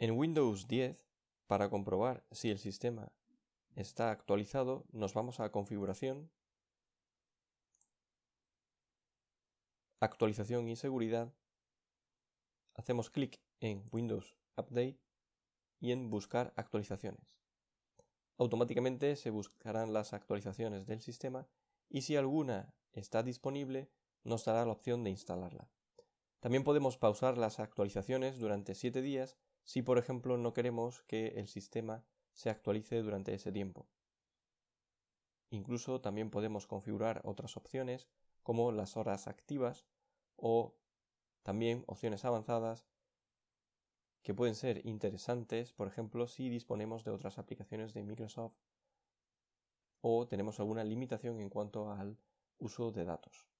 En Windows 10, para comprobar si el sistema está actualizado, nos vamos a Configuración, Actualización y Seguridad, hacemos clic en Windows Update y en Buscar actualizaciones. Automáticamente se buscarán las actualizaciones del sistema y si alguna está disponible, nos dará la opción de instalarla. También podemos pausar las actualizaciones durante 7 días si por ejemplo no queremos que el sistema se actualice durante ese tiempo. Incluso también podemos configurar otras opciones como las horas activas o también opciones avanzadas que pueden ser interesantes, por ejemplo, si disponemos de otras aplicaciones de Microsoft o tenemos alguna limitación en cuanto al uso de datos.